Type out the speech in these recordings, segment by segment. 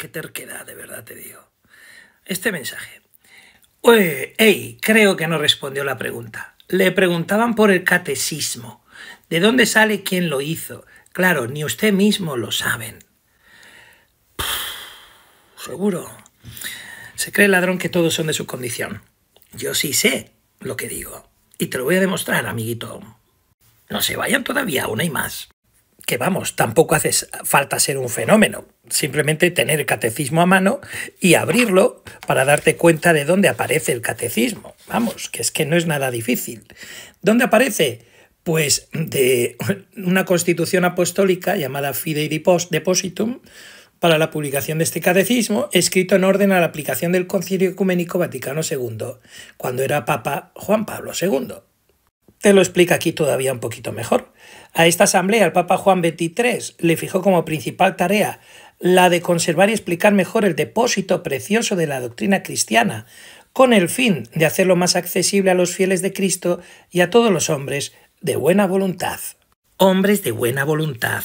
Qué terquedad, de verdad te digo. Este mensaje. Oye, hey, creo que no respondió la pregunta. Le preguntaban por el catecismo. ¿De dónde sale quién lo hizo? Claro, ni usted mismo lo saben. seguro. Se cree ladrón que todos son de su condición. Yo sí sé lo que digo. Y te lo voy a demostrar, amiguito. No se vayan todavía, una y más que vamos, tampoco hace falta ser un fenómeno, simplemente tener el catecismo a mano y abrirlo para darte cuenta de dónde aparece el catecismo. Vamos, que es que no es nada difícil. ¿Dónde aparece? Pues de una constitución apostólica llamada Fidei Depositum para la publicación de este catecismo, escrito en orden a la aplicación del Concilio Ecuménico Vaticano II, cuando era Papa Juan Pablo II te lo explica aquí todavía un poquito mejor. A esta asamblea el Papa Juan XXIII le fijó como principal tarea la de conservar y explicar mejor el depósito precioso de la doctrina cristiana, con el fin de hacerlo más accesible a los fieles de Cristo y a todos los hombres de buena voluntad. Hombres de buena voluntad,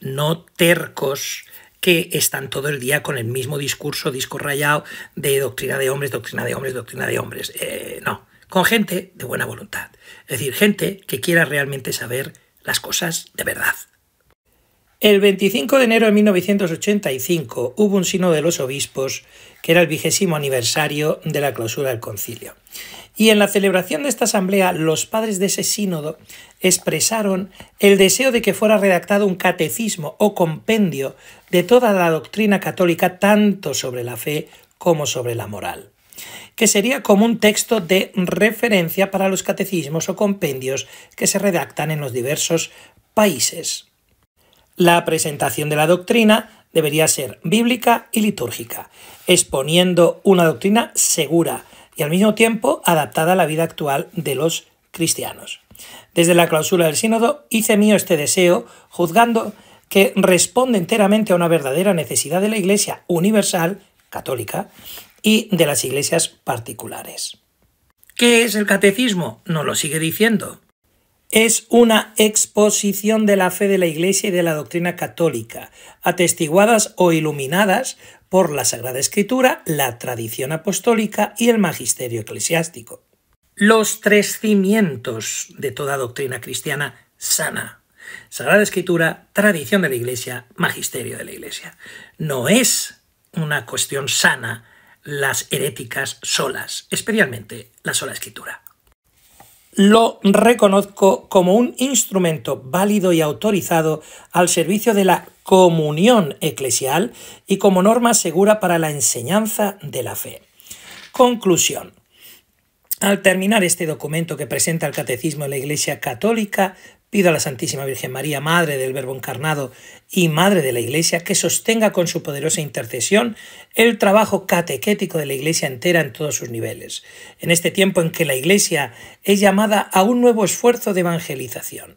no tercos, que están todo el día con el mismo discurso, disco rayado de doctrina de hombres, doctrina de hombres, doctrina de hombres. Eh, no, con gente de buena voluntad, es decir, gente que quiera realmente saber las cosas de verdad. El 25 de enero de 1985 hubo un sínodo de los obispos que era el vigésimo aniversario de la clausura del concilio. Y en la celebración de esta asamblea, los padres de ese sínodo expresaron el deseo de que fuera redactado un catecismo o compendio de toda la doctrina católica, tanto sobre la fe como sobre la moral que sería como un texto de referencia para los catecismos o compendios que se redactan en los diversos países. La presentación de la doctrina debería ser bíblica y litúrgica, exponiendo una doctrina segura y al mismo tiempo adaptada a la vida actual de los cristianos. Desde la clausura del sínodo hice mío este deseo, juzgando que responde enteramente a una verdadera necesidad de la Iglesia universal católica y de las iglesias particulares. ¿Qué es el catecismo? No lo sigue diciendo. Es una exposición de la fe de la Iglesia y de la doctrina católica, atestiguadas o iluminadas por la Sagrada Escritura, la tradición apostólica y el magisterio eclesiástico. Los tres cimientos de toda doctrina cristiana sana. Sagrada Escritura, tradición de la Iglesia, magisterio de la Iglesia. No es una cuestión sana las heréticas solas, especialmente la sola escritura. Lo reconozco como un instrumento válido y autorizado al servicio de la comunión eclesial y como norma segura para la enseñanza de la fe. Conclusión. Al terminar este documento que presenta el Catecismo de la Iglesia Católica, Pido a la Santísima Virgen María, Madre del Verbo Encarnado y Madre de la Iglesia, que sostenga con su poderosa intercesión el trabajo catequético de la Iglesia entera en todos sus niveles, en este tiempo en que la Iglesia es llamada a un nuevo esfuerzo de evangelización,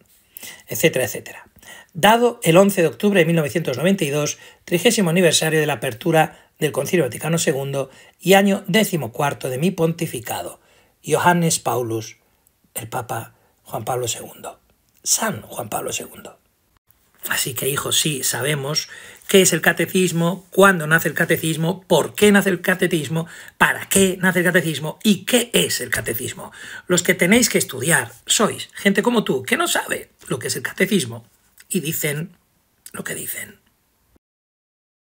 etcétera, etcétera. Dado el 11 de octubre de 1992, trigésimo aniversario de la apertura del Concilio Vaticano II y año decimocuarto de mi pontificado, Johannes Paulus, el Papa Juan Pablo II. San Juan Pablo II. Así que, hijos, sí, sabemos qué es el catecismo, cuándo nace el catecismo, por qué nace el catecismo, para qué nace el catecismo y qué es el catecismo. Los que tenéis que estudiar sois gente como tú que no sabe lo que es el catecismo y dicen lo que dicen.